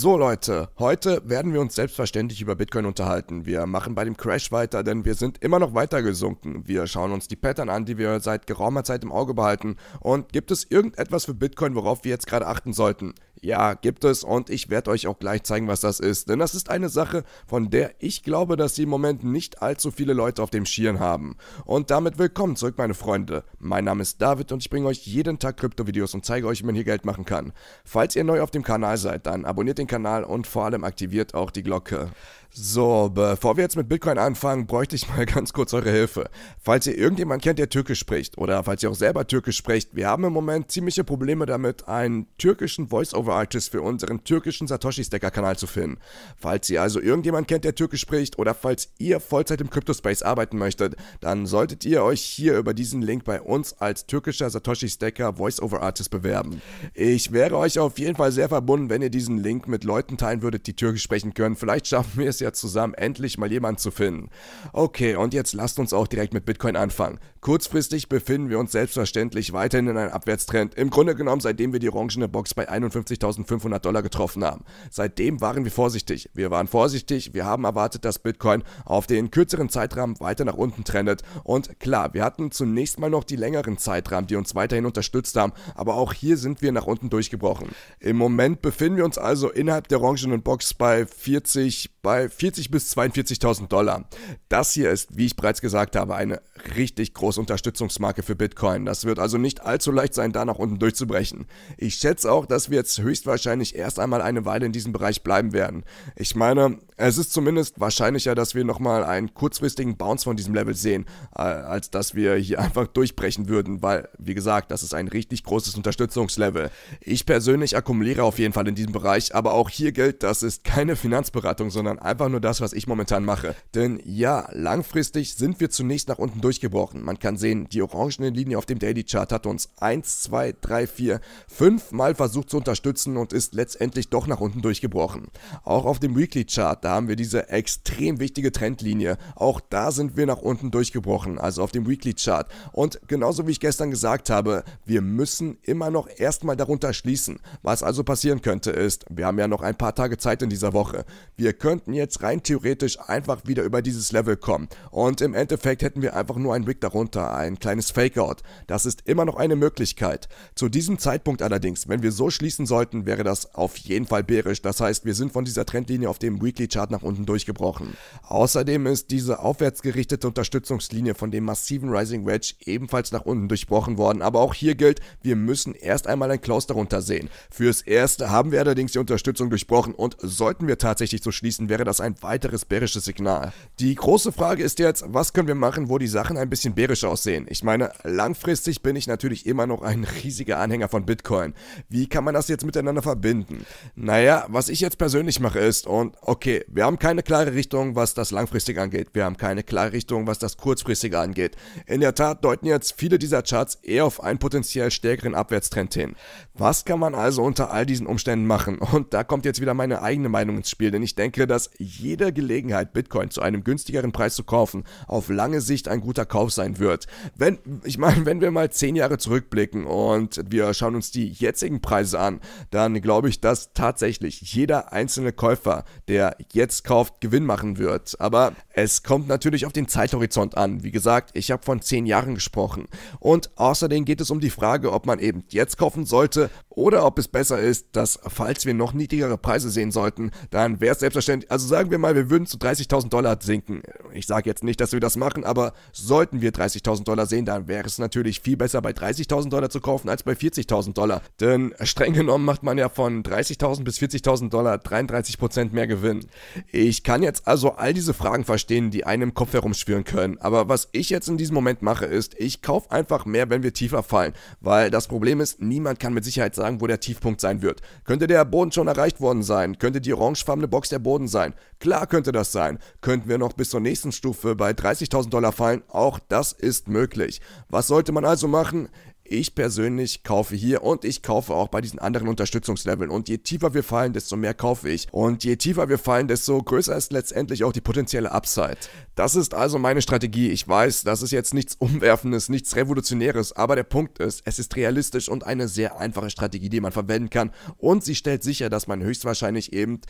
So Leute, heute werden wir uns selbstverständlich über Bitcoin unterhalten. Wir machen bei dem Crash weiter, denn wir sind immer noch weiter gesunken. Wir schauen uns die Pattern an, die wir seit geraumer Zeit im Auge behalten. Und gibt es irgendetwas für Bitcoin, worauf wir jetzt gerade achten sollten? Ja, gibt es und ich werde euch auch gleich zeigen, was das ist. Denn das ist eine Sache, von der ich glaube, dass sie im Moment nicht allzu viele Leute auf dem Schirm haben. Und damit willkommen zurück, meine Freunde. Mein Name ist David und ich bringe euch jeden Tag Krypto-Videos und zeige euch, wie man hier Geld machen kann. Falls ihr neu auf dem Kanal seid, dann abonniert den Kanal und vor allem aktiviert auch die Glocke. So, bevor wir jetzt mit Bitcoin anfangen, bräuchte ich mal ganz kurz eure Hilfe. Falls ihr irgendjemand kennt, der Türkisch spricht oder falls ihr auch selber Türkisch spricht, wir haben im Moment ziemliche Probleme damit, einen türkischen Voice-over-Artist für unseren türkischen Satoshi-Stacker-Kanal zu finden. Falls ihr also irgendjemand kennt, der Türkisch spricht oder falls ihr Vollzeit im Cryptospace arbeiten möchtet, dann solltet ihr euch hier über diesen Link bei uns als türkischer Satoshi-Stacker Voice-over-Artist bewerben. Ich wäre euch auf jeden Fall sehr verbunden, wenn ihr diesen Link mit Leuten teilen würdet, die Türkisch sprechen können. Vielleicht schaffen wir es es ja zusammen, endlich mal jemanden zu finden. Okay, und jetzt lasst uns auch direkt mit Bitcoin anfangen. Kurzfristig befinden wir uns selbstverständlich weiterhin in einem Abwärtstrend. Im Grunde genommen, seitdem wir die orangene Box bei 51.500 Dollar getroffen haben. Seitdem waren wir vorsichtig. Wir waren vorsichtig, wir haben erwartet, dass Bitcoin auf den kürzeren Zeitrahmen weiter nach unten trendet. Und klar, wir hatten zunächst mal noch die längeren Zeitrahmen, die uns weiterhin unterstützt haben, aber auch hier sind wir nach unten durchgebrochen. Im Moment befinden wir uns also innerhalb der orangenen Box bei 40 bei 40.000 bis 42.000 Dollar. Das hier ist, wie ich bereits gesagt habe, eine richtig große Unterstützungsmarke für Bitcoin. Das wird also nicht allzu leicht sein, da nach unten durchzubrechen. Ich schätze auch, dass wir jetzt höchstwahrscheinlich erst einmal eine Weile in diesem Bereich bleiben werden. Ich meine, es ist zumindest wahrscheinlicher, dass wir nochmal einen kurzfristigen Bounce von diesem Level sehen, äh, als dass wir hier einfach durchbrechen würden, weil, wie gesagt, das ist ein richtig großes Unterstützungslevel. Ich persönlich akkumuliere auf jeden Fall in diesem Bereich, aber auch hier gilt, das ist keine Finanzberatung, sondern sondern einfach nur das, was ich momentan mache. Denn ja, langfristig sind wir zunächst nach unten durchgebrochen. Man kann sehen, die orangene Linie auf dem Daily Chart hat uns 1, 2, 3, 4, 5 Mal versucht zu unterstützen und ist letztendlich doch nach unten durchgebrochen. Auch auf dem Weekly Chart, da haben wir diese extrem wichtige Trendlinie. Auch da sind wir nach unten durchgebrochen, also auf dem Weekly Chart. Und genauso wie ich gestern gesagt habe, wir müssen immer noch erstmal darunter schließen. Was also passieren könnte ist, wir haben ja noch ein paar Tage Zeit in dieser Woche. Wir können könnten jetzt rein theoretisch einfach wieder über dieses Level kommen. Und im Endeffekt hätten wir einfach nur einen Rig darunter, ein kleines Fakeout. Das ist immer noch eine Möglichkeit. Zu diesem Zeitpunkt allerdings, wenn wir so schließen sollten, wäre das auf jeden Fall bärisch. Das heißt, wir sind von dieser Trendlinie auf dem Weekly Chart nach unten durchgebrochen. Außerdem ist diese aufwärts gerichtete Unterstützungslinie von dem massiven Rising Wedge ebenfalls nach unten durchbrochen worden. Aber auch hier gilt, wir müssen erst einmal ein Close darunter sehen. Fürs Erste haben wir allerdings die Unterstützung durchbrochen und sollten wir tatsächlich so schließen, wäre das ein weiteres bärisches Signal. Die große Frage ist jetzt, was können wir machen, wo die Sachen ein bisschen bärisch aussehen? Ich meine, langfristig bin ich natürlich immer noch ein riesiger Anhänger von Bitcoin. Wie kann man das jetzt miteinander verbinden? Naja, was ich jetzt persönlich mache ist, und okay, wir haben keine klare Richtung, was das langfristig angeht. Wir haben keine klare Richtung, was das kurzfristig angeht. In der Tat deuten jetzt viele dieser Charts eher auf einen potenziell stärkeren Abwärtstrend hin. Was kann man also unter all diesen Umständen machen? Und da kommt jetzt wieder meine eigene Meinung ins Spiel, denn ich denke, dass dass jede Gelegenheit, Bitcoin zu einem günstigeren Preis zu kaufen, auf lange Sicht ein guter Kauf sein wird. Wenn, ich meine, wenn wir mal zehn Jahre zurückblicken und wir schauen uns die jetzigen Preise an, dann glaube ich, dass tatsächlich jeder einzelne Käufer, der jetzt kauft, Gewinn machen wird. Aber es kommt natürlich auf den Zeithorizont an. Wie gesagt, ich habe von zehn Jahren gesprochen. Und außerdem geht es um die Frage, ob man eben jetzt kaufen sollte oder ob es besser ist, dass falls wir noch niedrigere Preise sehen sollten, dann wäre es selbstverständlich also sagen wir mal, wir würden zu 30.000 Dollar sinken. Ich sage jetzt nicht, dass wir das machen, aber sollten wir 30.000 Dollar sehen, dann wäre es natürlich viel besser, bei 30.000 Dollar zu kaufen, als bei 40.000 Dollar. Denn streng genommen macht man ja von 30.000 bis 40.000 Dollar 33% mehr Gewinn. Ich kann jetzt also all diese Fragen verstehen, die einem im Kopf herumschwirren können. Aber was ich jetzt in diesem Moment mache, ist, ich kaufe einfach mehr, wenn wir tiefer fallen. Weil das Problem ist, niemand kann mit Sicherheit sagen, wo der Tiefpunkt sein wird. Könnte der Boden schon erreicht worden sein? Könnte die orangefarbene Box der Boden sein? sein. Klar könnte das sein. Könnten wir noch bis zur nächsten Stufe bei 30.000 Dollar fallen? Auch das ist möglich. Was sollte man also machen? Ich persönlich kaufe hier und ich kaufe auch bei diesen anderen Unterstützungsleveln. Und je tiefer wir fallen, desto mehr kaufe ich. Und je tiefer wir fallen, desto größer ist letztendlich auch die potenzielle Upside. Das ist also meine Strategie. Ich weiß, das ist jetzt nichts Umwerfendes, nichts Revolutionäres, aber der Punkt ist, es ist realistisch und eine sehr einfache Strategie, die man verwenden kann. Und sie stellt sicher, dass man höchstwahrscheinlich eben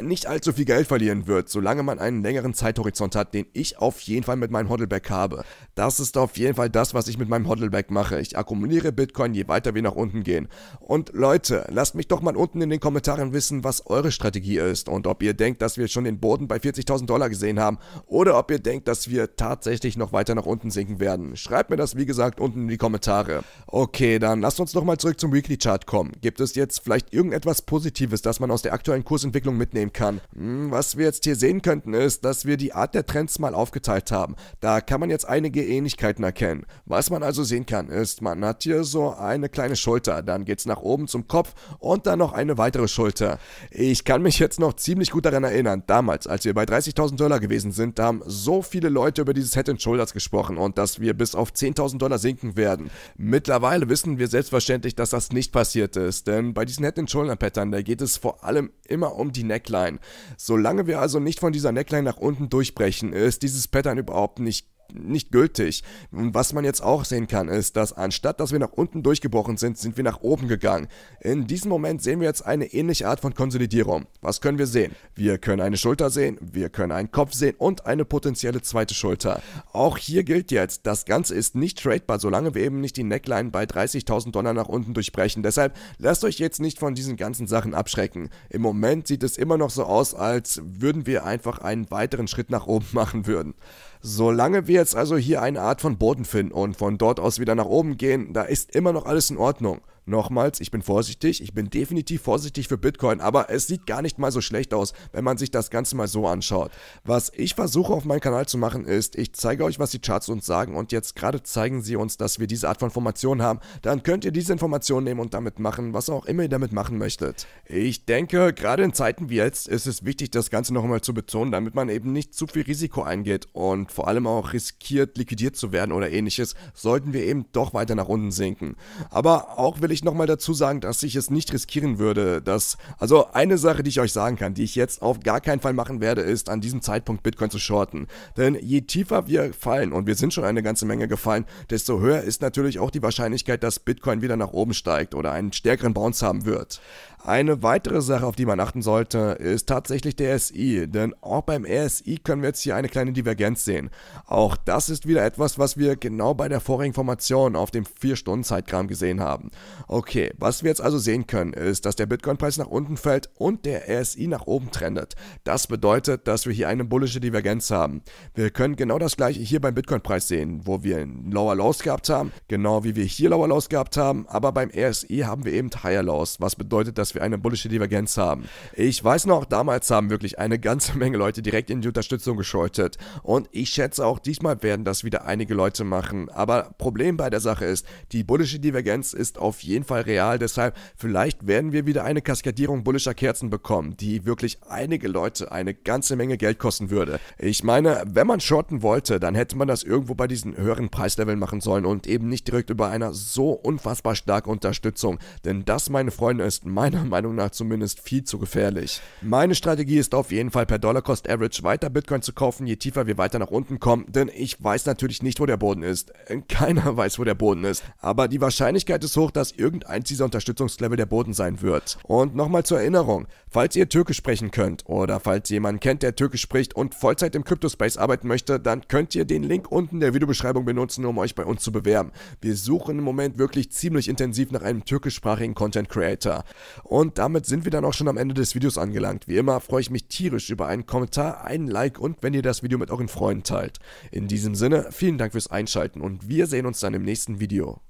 nicht allzu viel Geld verlieren wird, solange man einen längeren Zeithorizont hat, den ich auf jeden Fall mit meinem Hodelback habe. Das ist auf jeden Fall das, was ich mit meinem Hodelback mache. Ich ich akkumuliere Bitcoin, je weiter wir nach unten gehen. Und Leute, lasst mich doch mal unten in den Kommentaren wissen, was eure Strategie ist und ob ihr denkt, dass wir schon den Boden bei 40.000 Dollar gesehen haben oder ob ihr denkt, dass wir tatsächlich noch weiter nach unten sinken werden. Schreibt mir das, wie gesagt, unten in die Kommentare. Okay, dann lasst uns doch mal zurück zum Weekly Chart kommen. Gibt es jetzt vielleicht irgendetwas Positives, das man aus der aktuellen Kursentwicklung mitnehmen kann? Hm, was wir jetzt hier sehen könnten, ist, dass wir die Art der Trends mal aufgeteilt haben. Da kann man jetzt einige Ähnlichkeiten erkennen. Was man also sehen kann, ist, man hat hier so eine kleine Schulter, dann geht's nach oben zum Kopf und dann noch eine weitere Schulter. Ich kann mich jetzt noch ziemlich gut daran erinnern, damals, als wir bei 30.000 Dollar gewesen sind, da haben so viele Leute über dieses Head and Shoulders gesprochen und dass wir bis auf 10.000 Dollar sinken werden. Mittlerweile wissen wir selbstverständlich, dass das nicht passiert ist, denn bei diesen Head and Shoulder Pattern, da geht es vor allem immer um die Neckline. Solange wir also nicht von dieser Neckline nach unten durchbrechen, ist dieses Pattern überhaupt nicht nicht gültig. Und was man jetzt auch sehen kann, ist, dass anstatt dass wir nach unten durchgebrochen sind, sind wir nach oben gegangen. In diesem Moment sehen wir jetzt eine ähnliche Art von Konsolidierung. Was können wir sehen? Wir können eine Schulter sehen, wir können einen Kopf sehen und eine potenzielle zweite Schulter. Auch hier gilt jetzt, das Ganze ist nicht tradebar, solange wir eben nicht die Neckline bei 30.000 Dollar nach unten durchbrechen. Deshalb lasst euch jetzt nicht von diesen ganzen Sachen abschrecken. Im Moment sieht es immer noch so aus, als würden wir einfach einen weiteren Schritt nach oben machen würden. Solange wir jetzt also hier eine Art von Boden finden und von dort aus wieder nach oben gehen, da ist immer noch alles in Ordnung. Nochmals, ich bin vorsichtig, ich bin definitiv vorsichtig für Bitcoin, aber es sieht gar nicht mal so schlecht aus, wenn man sich das Ganze mal so anschaut. Was ich versuche auf meinem Kanal zu machen ist, ich zeige euch, was die Charts uns sagen und jetzt gerade zeigen sie uns, dass wir diese Art von Formation haben. Dann könnt ihr diese Information nehmen und damit machen, was auch immer ihr damit machen möchtet. Ich denke, gerade in Zeiten wie jetzt ist es wichtig, das Ganze nochmal zu betonen, damit man eben nicht zu viel Risiko eingeht und vor allem auch riskiert, liquidiert zu werden oder ähnliches, sollten wir eben doch weiter nach unten sinken. Aber auch will ich ich nochmal dazu sagen, dass ich es nicht riskieren würde. Dass, also eine Sache, die ich euch sagen kann, die ich jetzt auf gar keinen Fall machen werde, ist an diesem Zeitpunkt Bitcoin zu shorten. Denn je tiefer wir fallen, und wir sind schon eine ganze Menge gefallen, desto höher ist natürlich auch die Wahrscheinlichkeit, dass Bitcoin wieder nach oben steigt oder einen stärkeren Bounce haben wird. Eine weitere Sache, auf die man achten sollte, ist tatsächlich der SI, denn auch beim RSI können wir jetzt hier eine kleine Divergenz sehen. Auch das ist wieder etwas, was wir genau bei der vorigen Formation auf dem 4-Stunden-Zeitgramm gesehen haben. Okay, was wir jetzt also sehen können, ist, dass der Bitcoin-Preis nach unten fällt und der RSI nach oben trendet. Das bedeutet, dass wir hier eine bullische Divergenz haben. Wir können genau das gleiche hier beim Bitcoin-Preis sehen, wo wir Lower Lows gehabt haben, genau wie wir hier Lower Lows gehabt haben, aber beim RSI haben wir eben Higher Lows, was bedeutet, dass dass wir eine bullische Divergenz haben. Ich weiß noch, damals haben wirklich eine ganze Menge Leute direkt in die Unterstützung gescheutet. Und ich schätze auch diesmal werden das wieder einige Leute machen. Aber Problem bei der Sache ist, die bullische Divergenz ist auf jeden Fall real. Deshalb, vielleicht werden wir wieder eine Kaskadierung bullischer Kerzen bekommen, die wirklich einige Leute eine ganze Menge Geld kosten würde. Ich meine, wenn man shorten wollte, dann hätte man das irgendwo bei diesen höheren Preisleveln machen sollen und eben nicht direkt über einer so unfassbar starken Unterstützung. Denn das, meine Freunde, ist meiner meiner Meinung nach zumindest viel zu gefährlich. Meine Strategie ist auf jeden Fall per Dollar Cost Average weiter Bitcoin zu kaufen, je tiefer wir weiter nach unten kommen, denn ich weiß natürlich nicht, wo der Boden ist. Keiner weiß, wo der Boden ist. Aber die Wahrscheinlichkeit ist hoch, dass irgendeins dieser Unterstützungslevel der Boden sein wird. Und nochmal zur Erinnerung, falls ihr Türkisch sprechen könnt oder falls jemand kennt, der Türkisch spricht und Vollzeit im Space arbeiten möchte, dann könnt ihr den Link unten in der Videobeschreibung benutzen, um euch bei uns zu bewerben. Wir suchen im Moment wirklich ziemlich intensiv nach einem türkischsprachigen Content Creator. Und damit sind wir dann auch schon am Ende des Videos angelangt. Wie immer freue ich mich tierisch über einen Kommentar, einen Like und wenn ihr das Video mit euren Freunden teilt. In diesem Sinne, vielen Dank fürs Einschalten und wir sehen uns dann im nächsten Video.